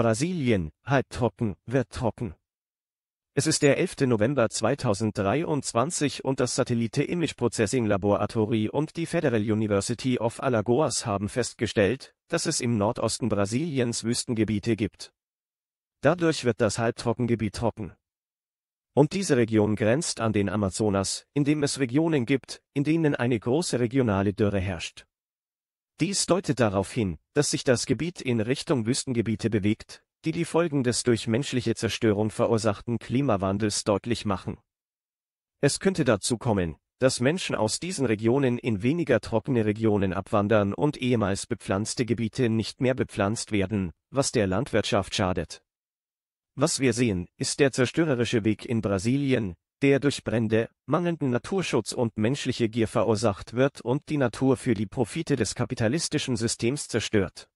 Brasilien, halbtrocken, wird trocken. Es ist der 11. November 2023 und das Satellite Image Processing Laboratory und die Federal University of Alagoas haben festgestellt, dass es im Nordosten Brasiliens Wüstengebiete gibt. Dadurch wird das Halbtrockengebiet trocken. Und diese Region grenzt an den Amazonas, in dem es Regionen gibt, in denen eine große regionale Dürre herrscht. Dies deutet darauf hin, dass sich das Gebiet in Richtung Wüstengebiete bewegt, die die Folgen des durch menschliche Zerstörung verursachten Klimawandels deutlich machen. Es könnte dazu kommen, dass Menschen aus diesen Regionen in weniger trockene Regionen abwandern und ehemals bepflanzte Gebiete nicht mehr bepflanzt werden, was der Landwirtschaft schadet. Was wir sehen, ist der zerstörerische Weg in Brasilien, der durch Brände, mangelnden Naturschutz und menschliche Gier verursacht wird und die Natur für die Profite des kapitalistischen Systems zerstört